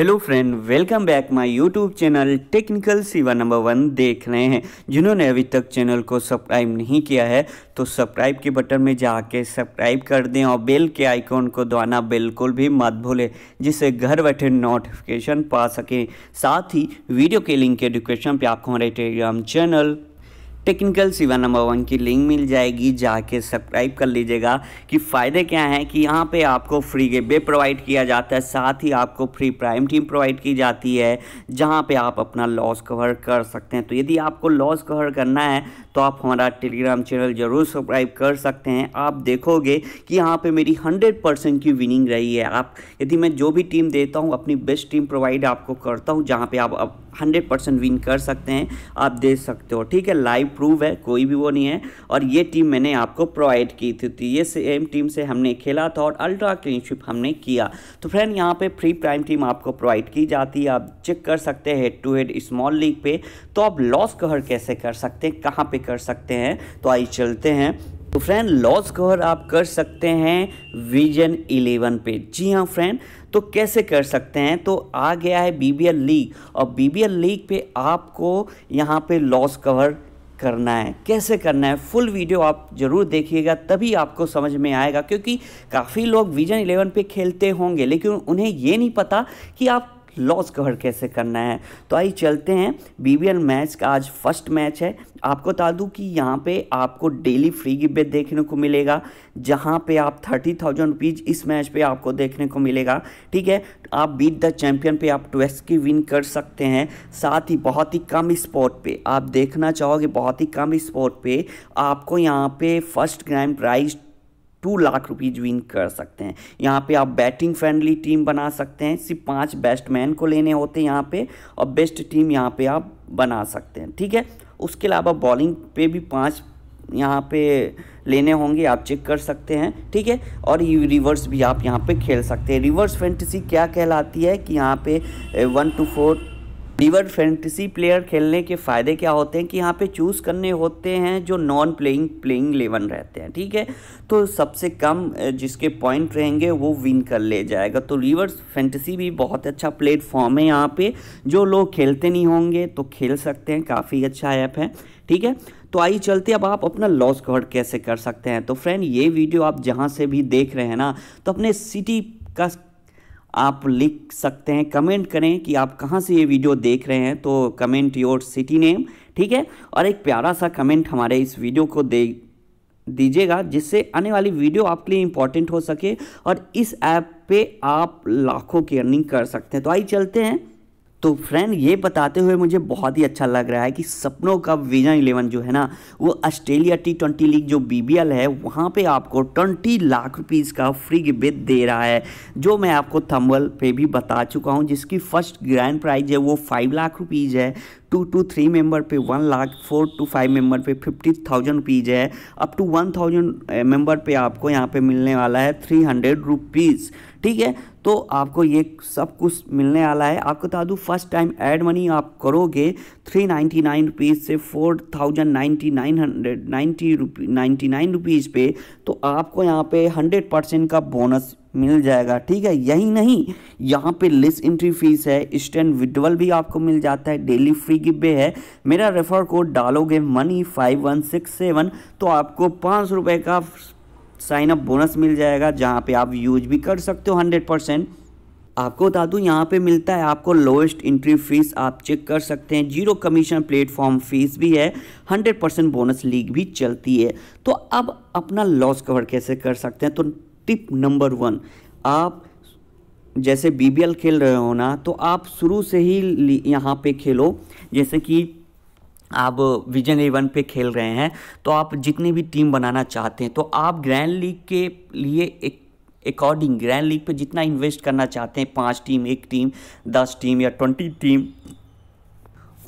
hello friend welcome back my YouTube channel technical Siva number one देख रहे हैं जिन्होंने अभी तक चैनल को सब्सक्राइब नहीं किया है तो सब्सक्राइब के बटन में जाके सब्सक्राइब कर दें और बेल के आइकॉन को दबाना बिल्कुल भी मत भूलें जिससे घर बैठे नोटिफिकेशन पा सकें साथ ही वीडियो के लिंक के डिस्क्रिप्शन पर आपको हमारे Telegram channel technical Siva number one की लिंक मिल जाएगी जाके सब्सक्राइब कर लीजिएगा कि फ़ायदे क्या हैं कि यहाँ पे आपको फ्री के प्रोवाइड किया जाता है साथ ही आपको फ्री प्राइम टीम प्रोवाइड की जाती है जहाँ पे आप अपना लॉस कवर कर सकते हैं तो यदि आपको लॉस कवर करना है तो आप हमारा टेलीग्राम चैनल ज़रूर सब्सक्राइब कर सकते हैं आप देखोगे कि यहाँ पर मेरी हंड्रेड परसेंट की विनिंग रही है आप यदि मैं जो भी टीम देता हूँ अपनी बेस्ट टीम प्रोवाइड आपको करता हूँ जहाँ पर आप हंड्रेड परसेंट विन कर सकते हैं आप दे सकते हो ठीक है लाइव प्रूव है कोई भी वो नहीं है और ये टीम मैंने आपको प्रोवाइड की थी तो ये सेम टीम से हमने खेला था और अल्ट्रा क्लीनशिप हमने किया तो फ्रेंड यहाँ पे फ्री प्राइम टीम आपको प्रोवाइड की जाती है आप चेक कर सकते हैं head to head small league पे तो आप लॉस कवर कैसे कर सकते हैं कहाँ पर कर सकते हैं तो आइए चलते हैं तो फ्रेंड लॉस कवर आप कर सकते हैं विजन इलेवन पे जी हाँ फ्रेंड तो कैसे कर सकते हैं तो आ गया है बीबीएल लीग और बीबीएल लीग पे आपको यहाँ पे लॉस कवर करना है कैसे करना है फुल वीडियो आप ज़रूर देखिएगा तभी आपको समझ में आएगा क्योंकि काफ़ी लोग विजन इलेवन पे खेलते होंगे लेकिन उन्हें ये नहीं पता कि आप लॉस कवर कैसे करना है तो आइए चलते हैं बीबीएल मैच का आज फर्स्ट मैच है आपको बता दूं कि यहाँ पे आपको डेली फ्री बेट देखने को मिलेगा जहाँ पे आप थर्टी थाउजेंड रुपीज़ इस मैच पे आपको देखने को मिलेगा ठीक है आप बीट द चैम्पियन पे आप ट्वेस्ट की विन कर सकते हैं साथ ही बहुत ही कम स्पॉट पे आप देखना चाहोगे बहुत ही कम स्पॉट पे आपको यहाँ पे first grand prize two lakh rupees win कर सकते हैं यहाँ पे आप बैटिंग फ्रेंडली टीम बना सकते हैं सिर्फ पांच बैट्समैन को लेने होते हैं यहाँ पे और बेस्ट टीम यहाँ पे आप बना सकते हैं ठीक है उसके अलावा बॉलिंग पे भी पांच यहाँ पे लेने होंगे आप चेक कर सकते हैं ठीक है और ये रिवर्स भी आप यहाँ पे खेल सकते हैं रिवर्स फैंटेसी क्या कहलाती है कि यहाँ पे one two four river fantasy player खेलने के फ़ायदे क्या होते हैं कि यहाँ पे चूज़ करने होते हैं जो नॉन प्लेइंग प्लेइंग लेवन रहते हैं ठीक है तो सबसे कम जिसके पॉइंट रहेंगे वो विन कर ले जाएगा तो रिवर फैंटेसी भी बहुत अच्छा प्लेटफॉर्म है यहाँ पे जो लोग खेलते नहीं होंगे तो खेल सकते हैं काफ़ी अच्छा ऐप है ठीक है तो आइए चलते अब आप अपना लॉस कवर कैसे कर सकते हैं तो फ्रेंड ये वीडियो आप जहाँ से भी देख रहे हैं ना तो अपने सिटी का आप लिख सकते हैं कमेंट करें कि आप कहाँ से ये वीडियो देख रहे हैं तो कमेंट योर सिटी नेम ठीक है और एक प्यारा सा कमेंट हमारे इस वीडियो को दे दीजिएगा जिससे आने वाली वीडियो आपके लिए इम्पॉर्टेंट हो सके और इस ऐप पे आप लाखों की अर्निंग कर सकते हैं तो आइए चलते हैं तो फ्रेंड ये बताते हुए मुझे बहुत ही अच्छा लग रहा है कि सपनों का विजन इलेवन जो है ना वो ऑस्ट्रेलिया टी ट्वेंटी लीग जो बी है वहाँ पे आपको ट्वेंटी लाख रुपीज़ का फ्री गिफ्ट दे रहा है जो मैं आपको थम्बल पे भी बता चुका हूँ जिसकी फर्स्ट ग्रैंड प्राइज है वो फाइव लाख रुपीज़ है टू टू थ्री मेंबर पे one lakh four to five member पे फिफ्टी थाउजेंड रुपीज़ है up to one thousand member पे आपको यहाँ पे मिलने वाला है थ्री हंड्रेड रुपीज़ ठीक है तो आपको ये सब कुछ मिलने वाला है आपको बता दूँ फर्स्ट टाइम एड मनी आप करोगे थ्री नाइन्टी नाइन रुपीज़ से four thousand ninety nine hundred ninety rupee ninety nine rupees पे तो आपको यहाँ पे हंड्रेड परसेंट का बोनस मिल जाएगा ठीक है यही नहीं यहाँ पे लेस एंट्री फीस है स्टैंड विड्रॉल भी आपको मिल जाता है डेली फ्री गिब्बे है मेरा रेफर कोड डालोगे money five one six seven तो आपको पाँच रुपये का साइन अप बोनस मिल जाएगा जहाँ पे आप यूज भी कर सकते हो हंड्रेड परसेंट आपको बता दूँ यहाँ पे मिलता है आपको लोएस्ट इंट्री फीस आप चेक कर सकते हैं जीरो कमीशन प्लेटफॉर्म फीस भी है हंड्रेड परसेंट बोनस लीग भी चलती है तो अब अपना लॉस कवर कैसे कर सकते हैं तो टिप नंबर वन आप जैसे बी खेल रहे हो ना तो आप शुरू से ही यहाँ पर खेलो जैसे कि आप विजन एवन पे खेल रहे हैं तो आप जितनी भी टीम बनाना चाहते हैं तो आप ग्रैंड लीग के लिए एक अकॉर्डिंग ग्रैंड लीग पे जितना इन्वेस्ट करना चाहते हैं पाँच टीम एक टीम दस टीम या ट्वेंटी टीम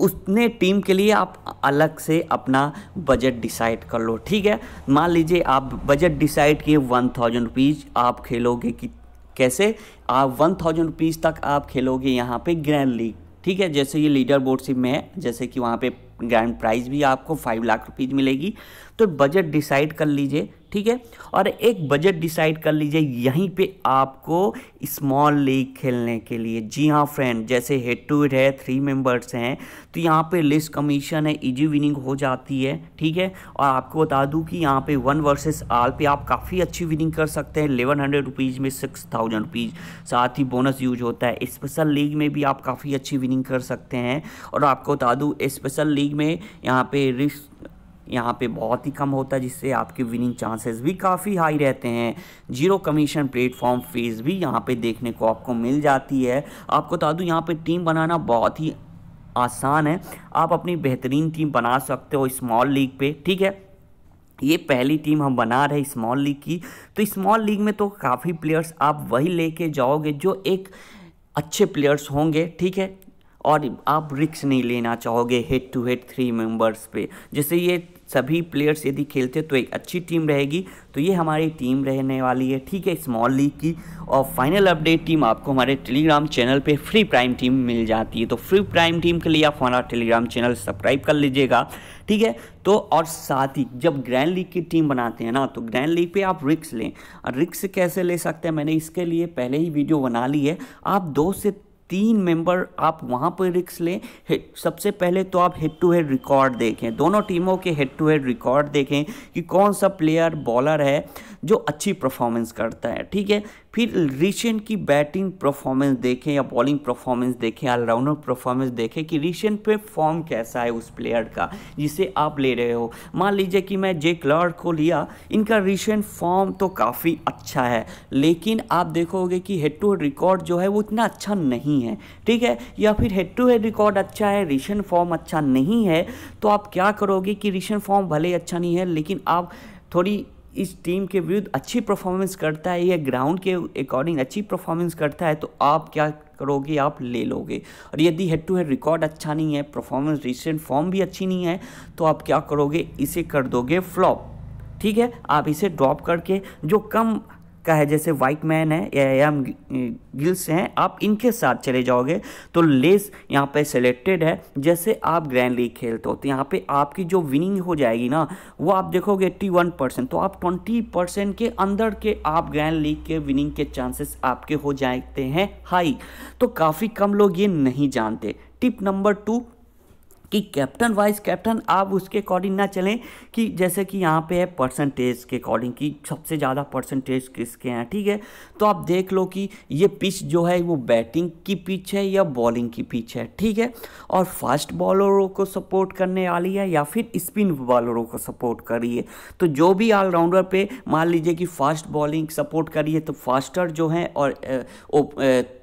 उतने टीम के लिए आप अलग से अपना बजट डिसाइड कर लो ठीक है मान लीजिए आप बजट डिसाइड किए वन थाउजेंड रुपीज़ आप खेलोगे कि कैसे आप वन थाउजेंड रुपीज़ तक आप खेलोगे यहाँ पे ग्रैंड लीग ठीक है जैसे ये लीडर बोर्डशिप में है जैसे कि वहाँ पे ग्रैंड प्राइज भी आपको फाइव लाख रुपीज़ मिलेगी तो बजट डिसाइड कर लीजिए ठीक है और एक बजट डिसाइड कर लीजिए यहीं पे आपको स्मॉल लीग खेलने के लिए जी हाँ फ्रेंड जैसे हेड टू हेड है थ्री मेंबर्स हैं तो यहाँ पे लिस्ट कमीशन है इजी विनिंग हो जाती है ठीक है और आपको बता दूँ कि यहाँ पे वन वर्सेस आल पे आप काफ़ी अच्छी विनिंग कर सकते हैं एलेवन हंड्रेड रुपीज़ में सिक्स थाउजेंड रुपीज़ साथ ही बोनस यूज होता है स्पेशल लीग में भी आप काफ़ी अच्छी विनिंग कर सकते हैं और आपको बता दूँ स्पेशल लीग में यहाँ पे रिस्क यहाँ पे बहुत ही कम होता है जिससे आपके विनिंग चांसेस भी काफ़ी हाई रहते हैं जीरो कमीशन प्लेटफॉर्म फीस भी यहाँ पे देखने को आपको मिल जाती है आपको बता दूँ यहाँ पे टीम बनाना बहुत ही आसान है आप अपनी बेहतरीन टीम बना सकते हो स्मॉल लीग पे ठीक है ये पहली टीम हम बना रहे स्मॉल लीग की तो स्मॉल लीग में तो काफ़ी प्लेयर्स आप वही लेके जाओगे जो एक अच्छे प्लेयर्स होंगे ठीक है और आप रिक्स नहीं लेना चाहोगे head to head three members पे जैसे ये सभी प्लेयर्स यदि खेलते तो एक अच्छी टीम रहेगी तो ये हमारी टीम रहने वाली है ठीक है स्मॉल लीग की और फाइनल अपडेट टीम आपको हमारे टेलीग्राम चैनल पे फ्री प्राइम टीम मिल जाती है तो फ्री प्राइम टीम के लिए आप हमारा टेलीग्राम चैनल सब्सक्राइब कर लीजिएगा ठीक है तो और साथ ही जब ग्रैंड लीग की टीम बनाते हैं ना तो ग्रैंड लीग पे आप रिक्स लें और रिक्स कैसे ले सकते हैं मैंने इसके लिए पहले ही वीडियो बना ली है आप दो से तीन मेंबर आप वहाँ पर रिक्स लें सबसे पहले तो आप हेड टू हेड रिकॉर्ड देखें दोनों टीमों के हेड टू हेड रिकॉर्ड देखें कि कौन सा प्लेयर बॉलर है जो अच्छी परफॉर्मेंस करता है ठीक है फिर रिसेंट की बैटिंग परफॉर्मेंस देखें या बॉलिंग परफॉर्मेंस देखें ऑलराउंडर परफॉर्मेंस देखें कि रिसेंट पे फॉर्म कैसा है उस प्लेयर का जिसे आप ले रहे हो मान लीजिए कि मैं जे क्लर्क को लिया इनका रिसेंट फॉर्म तो काफ़ी अच्छा है लेकिन आप देखोगे कि हेड टू हेड रिकॉर्ड जो है वो इतना अच्छा नहीं है ठीक है या फिर हेड टू हेड रिकॉर्ड अच्छा है रिसेंट फॉर्म अच्छा नहीं है तो आप क्या करोगे कि रिसेंट फॉर्म भले अच्छा नहीं है लेकिन आप थोड़ी इस टीम के विरुद्ध अच्छी परफॉर्मेंस करता है या ग्राउंड के अकॉर्डिंग अच्छी परफॉर्मेंस करता है तो आप क्या करोगे आप ले लोगे और यदि हेड टू हेड रिकॉर्ड अच्छा नहीं है परफॉर्मेंस रिसेंट फॉर्म भी अच्छी नहीं है तो आप क्या करोगे इसे कर दोगे फ्लॉप ठीक है आप इसे ड्रॉप करके जो कम का है जैसे वाइट मैन है या गिल्स हैं आप इनके साथ चले जाओगे तो लेस यहाँ पे सिलेक्टेड है जैसे आप ग्रैंड लीग खेलते हो तो यहाँ पे आपकी जो विनिंग हो जाएगी ना वो आप देखोगे एट्टी वन परसेंट तो आप ट्वेंटी परसेंट के अंदर के आप ग्रैंड लीग के विनिंग के चांसेस आपके हो जाते हैं हाई तो काफ़ी कम लोग ये नहीं जानते टिप नंबर टू कि कैप्टन वाइस कैप्टन आप उसके अकॉर्डिंग ना चलें कि जैसे कि यहाँ पे है परसेंटेज के अकॉर्डिंग कि सबसे ज़्यादा परसेंटेज किसके हैं ठीक है तो आप देख लो कि ये पिच जो है वो बैटिंग की पिच है या बॉलिंग की पिच है ठीक है और फास्ट बॉलरों को सपोर्ट करने वाली है या फिर स्पिन बॉलरों को सपोर्ट है तो जो भी ऑलराउंडर पर मान लीजिए कि फास्ट बॉलिंग सपोर्ट है तो फास्टर जो हैं और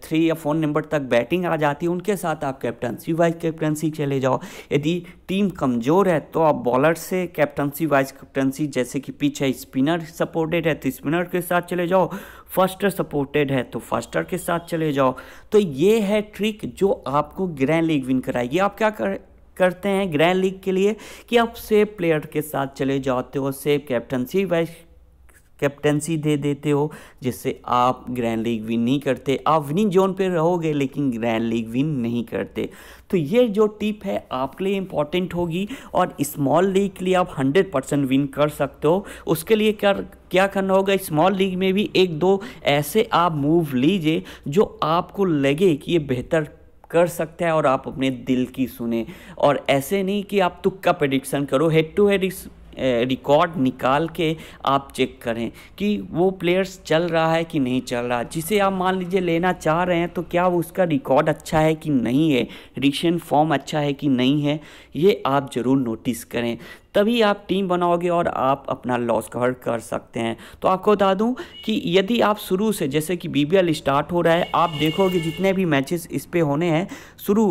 थ्री या फ़ोन नंबर तक बैटिंग आ जाती है उनके साथ आप कैप्टनसी वाइस कैप्टनसी चले जाओ यदि टीम कमज़ोर है तो आप बॉलर से कैप्टनसी वाइस कैप्टनसी जैसे कि पिच है स्पिनर सपोर्टेड है तो स्पिनर के साथ चले जाओ फर्स्टर सपोर्टेड है तो फर्स्टर के साथ चले जाओ तो ये है ट्रिक जो आपको ग्रैंड लीग विन कराएगी आप क्या कर करते हैं ग्रैंड लीग के लिए कि आप सेफ प्लेयर के साथ चले जाते हो सेफ कैप्टनसी वाइस कैप्टनसी दे देते हो जिससे आप ग्रैंड लीग विन नहीं करते आप विनिंग जोन पे रहोगे लेकिन ग्रैंड लीग विन नहीं करते तो ये जो टिप है आपके लिए इम्पॉर्टेंट होगी और स्मॉल लीग के लिए आप हंड्रेड परसेंट विन कर सकते हो उसके लिए क्या क्या करना होगा स्मॉल लीग में भी एक दो ऐसे आप मूव लीजिए जो आपको लगे कि ये बेहतर कर सकते हैं और आप अपने दिल की सुने और ऐसे नहीं कि आप तुक्का प्रडिक्शन करो हेड टू हेड रिकॉर्ड निकाल के आप चेक करें कि वो प्लेयर्स चल रहा है कि नहीं चल रहा जिसे आप मान लीजिए लेना चाह रहे हैं तो क्या उसका रिकॉर्ड अच्छा है कि नहीं है रिक्शन फॉर्म अच्छा है कि नहीं है ये आप ज़रूर नोटिस करें तभी आप टीम बनाओगे और आप अपना लॉस कवर कर सकते हैं तो आपको बता दूं कि यदि आप शुरू से जैसे कि बी स्टार्ट हो रहा है आप देखोगे जितने भी मैचेस इस पर होने हैं शुरू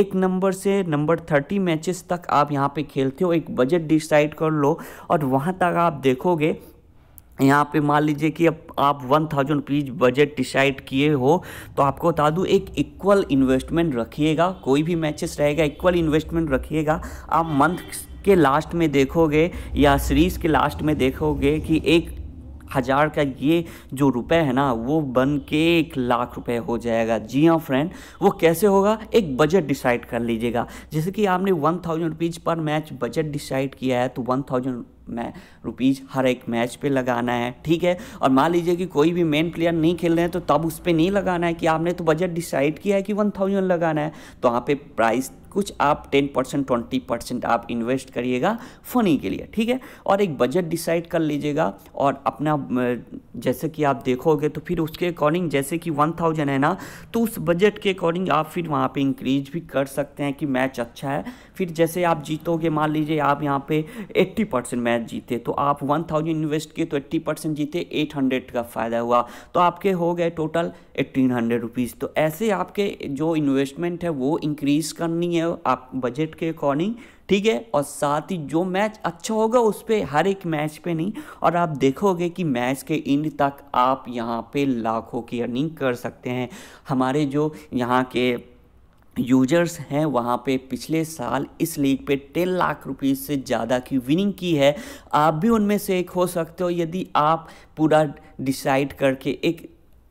एक नंबर से नंबर थर्टी मैचेस तक आप यहाँ पे खेलते हो एक बजट डिसाइड कर लो और वहाँ तक आप देखोगे यहाँ पे मान लीजिए कि अब आप one thousand rupees budget decide किए हो तो आपको बता दूँ एक इक्वल इन्वेस्टमेंट रखिएगा कोई भी मैचेस रहेगा इक्वल इन्वेस्टमेंट रखिएगा आप मंथ के लास्ट में देखोगे या सीरीज़ के लास्ट में देखोगे कि एक हज़ार का ये जो रुपए है ना वो बन के एक लाख रुपए हो जाएगा जी हाँ फ्रेंड वो कैसे होगा एक बजट डिसाइड कर लीजिएगा जैसे कि आपने वन थाउजेंड रुपीज़ पर मैच बजट डिसाइड किया है तो वन थाउजेंड रुपीज़ हर एक मैच पे लगाना है ठीक है और मान लीजिए कि कोई भी मेन प्लेयर नहीं खेल रहे हैं तो तब उस पर नहीं लगाना है कि आपने तो बजट डिसाइड किया है कि वन थाउजेंड लगाना है तो वहाँ पे प्राइस कुछ आप टेन परसेंट ट्वेंटी परसेंट आप इन्वेस्ट करिएगा फ़नी के लिए ठीक है और एक बजट डिसाइड कर लीजिएगा और अपना जैसे कि आप देखोगे तो फिर उसके अकॉर्डिंग जैसे कि वन थाउजेंड है ना तो उस बजट के अकॉर्डिंग आप फिर वहाँ पे इंक्रीज भी कर सकते हैं कि मैच अच्छा है फिर जैसे आप जीतोगे मान लीजिए आप यहाँ पे एट्टी परसेंट मैच मैच जीते तो आप वन थाउजेंड इन्वेस्ट किए तो एट्टी परसेंट जीते एट हंड्रेड का फ़ायदा हुआ तो आपके हो गए टोटल एट्टीन हंड्रेड रुपीज़ तो ऐसे आपके जो इन्वेस्टमेंट है वो इंक्रीज़ करनी है आप बजट के अकॉर्डिंग ठीक है और साथ ही जो मैच अच्छा होगा उस पर हर एक मैच पे नहीं और आप देखोगे कि मैच के इंड तक आप यहाँ पे लाखों की अर्निंग कर सकते हैं हमारे जो यहाँ के यूजर्स हैं वहाँ पे पिछले साल इस लीग पे टेन लाख रुपीज़ से ज़्यादा की विनिंग की है आप भी उनमें से एक हो सकते हो यदि आप पूरा डिसाइड करके एक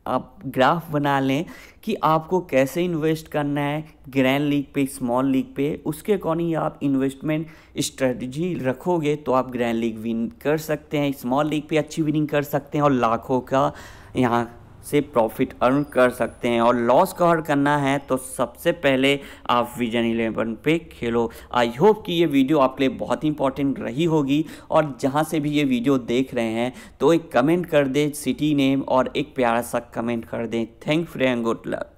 आप ग्राफ बना लें कि आपको कैसे इन्वेस्ट करना है ग्रैंड लीग पे स्मॉल लीग पे उसके अकॉर्डिंग आप इन्वेस्टमेंट स्ट्रेटजी रखोगे तो आप ग्रैंड लीग विन कर सकते हैं स्मॉल लीग पे अच्छी विनिंग कर सकते हैं और लाखों का यहाँ से प्रॉफिट अर्न कर सकते हैं और लॉस कवर करना है तो सबसे पहले आप विजन इलेवन पे खेलो आई होप कि ये वीडियो आपके लिए बहुत इंपॉर्टेंट रही होगी और जहाँ से भी ये वीडियो देख रहे हैं तो एक कमेंट कर दें सिटी नेम और एक प्यारा सा कमेंट कर दें थैंक फ्रेंड गुड लक